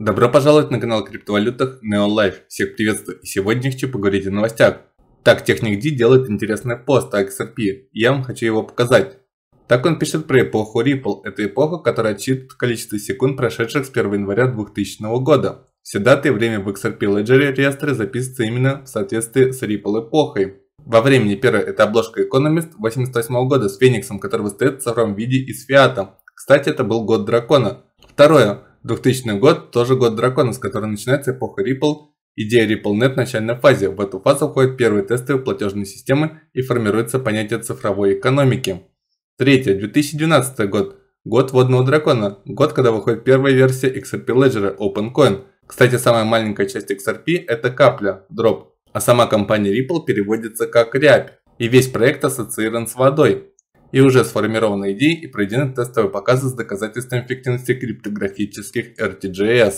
Добро пожаловать на канал криптовалютах Neon Life. Всех приветствую и сегодня хочу поговорить о новостях. Так, Техник D делает интересный пост о XRP, я вам хочу его показать. Так он пишет про эпоху Ripple, это эпоха, которая отчитывает количество секунд, прошедших с 1 января 2000 года. Все даты и время в XRP Ledger реестре записываются именно в соответствии с Ripple эпохой. Во времени первой это обложка Economist 88 года с Фениксом, который выстоит в цифровом виде и с Фиатом. Кстати, это был год дракона. Второе. 2000 год тоже год дракона, с которого начинается эпоха Ripple. Идея RippleNet в начальной фазе. В эту фазу входят первые тестовые платежные системы и формируется понятие цифровой экономики. Третье. 2012 год. Год водного дракона. Год, когда выходит первая версия XRP Ledger OpenCoin. Кстати, самая маленькая часть XRP – это капля, дроп. А сама компания Ripple переводится как рябь. И весь проект ассоциирован с водой и уже сформированы идеи и проведены тестовые показы с доказательством эффективности криптографических RTGS.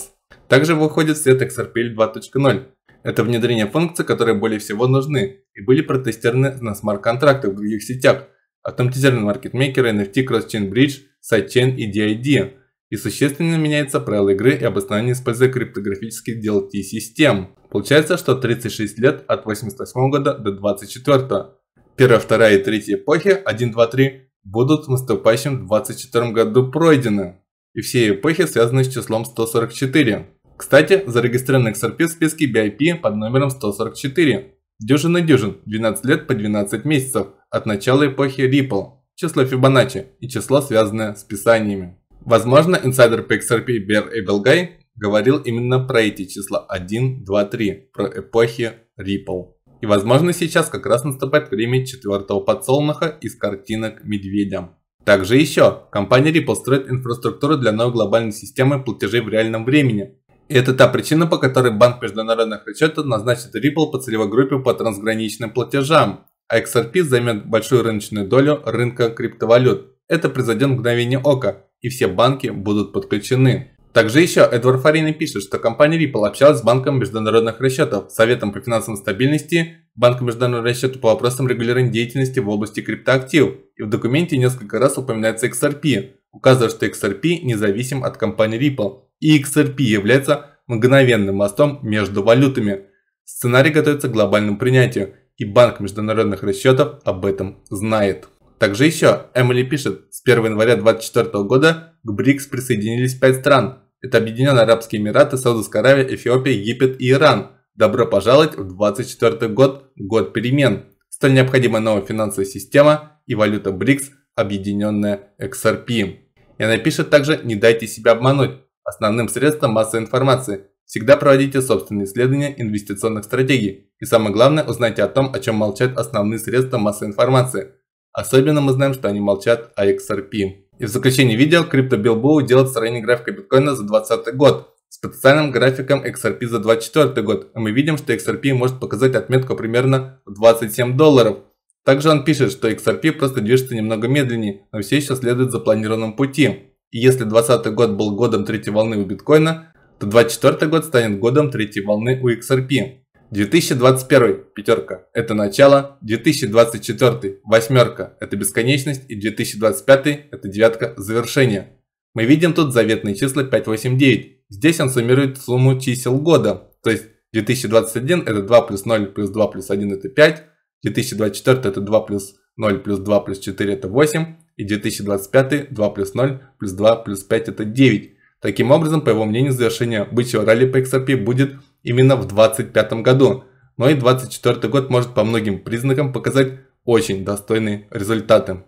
Также выходит свет XRPL 2.0. Это внедрение функций, которые более всего нужны и были протестированы на смарт-контрактах в других сетях, автоматизированные маркетмейкеры, NFT, Cross-Chain Bridge, Sidechain и DID. И существенно меняются правила игры и обоснование использования криптографических DLT-систем. Получается, что 36 лет от 88 года до 24 первая, вторая и третья эпохи 1, 2, 3 будут в наступающем 24 году пройдены, и все эпохи связаны с числом 144. Кстати, зарегистрированы XRP в списке BIP под номером 144. Дюжина дюжин, 12 лет по 12 месяцев, от начала эпохи Ripple, число Fibonacci и число, связанное с писаниями. Возможно, инсайдер по XRP Бер Эбелгай говорил именно про эти числа 1, 2, 3, про эпохи Ripple. И возможно сейчас как раз наступает время четвертого подсолнуха из картинок медведя. Также еще, компания Ripple строит инфраструктуру для новой глобальной системы платежей в реальном времени. И это та причина, по которой Банк международных расчетов назначит Ripple по целевой группе по трансграничным платежам, а XRP займет большую рыночную долю рынка криптовалют. Это произойдет в мгновение ока, и все банки будут подключены. Также еще Эдвард Фарини пишет, что компания Ripple общалась с Банком международных расчетов, Советом по финансовой стабильности, Банком международных расчетов по вопросам регулирования деятельности в области криптоактив, и в документе несколько раз упоминается XRP, указывая, что XRP независим от компании Ripple, и XRP является мгновенным мостом между валютами. Сценарий готовится к глобальному принятию, и Банк международных расчетов об этом знает. Также еще Эмили пишет, с 1 января 2024 года к БРИКС присоединились 5 стран, это Объединенные Арабские Эмираты, Саудовская Аравия, Эфиопия, Египет и Иран. Добро пожаловать в 2024 год, год перемен. Столь необходима новая финансовая система и валюта БРИКС, объединенная XRP. И она пишет также «Не дайте себя обмануть». Основным средством массовой информации. Всегда проводите собственные исследования инвестиционных стратегий. И самое главное, узнайте о том, о чем молчат основные средства массовой информации. Особенно мы знаем, что они молчат о XRP. И в заключении видео CryptoBillBoo делает строение графика биткоина за 2020 год с потенциальным графиком XRP за 2024 год. И мы видим, что XRP может показать отметку примерно в 27 долларов. Также он пишет, что XRP просто движется немного медленнее, но все еще следует за запланированному пути. И если 2020 год был годом третьей волны у биткоина, то 2024 год станет годом третьей волны у XRP. 2021 – пятерка – это начало, 2024 – восьмерка – это бесконечность и 2025 – это девятка – завершение. Мы видим тут заветные числа 589. Здесь он суммирует сумму чисел года, то есть 2021 – это 2 плюс 0 плюс 2 плюс 1 – это 5, 2024 – это 2 плюс 0 плюс 2 плюс 4 – это 8, и 2025 – 2 плюс 0 плюс 2 плюс 5 – это 9. Таким образом, по его мнению, завершение бычьего ралли по XRP будет именно в 2025 году, но ну и 2024 год может по многим признакам показать очень достойные результаты.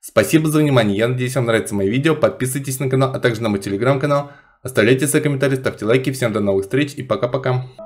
Спасибо за внимание, я надеюсь вам нравится мое видео, подписывайтесь на канал, а также на мой телеграм-канал, оставляйте свои комментарии, ставьте лайки, всем до новых встреч и пока-пока.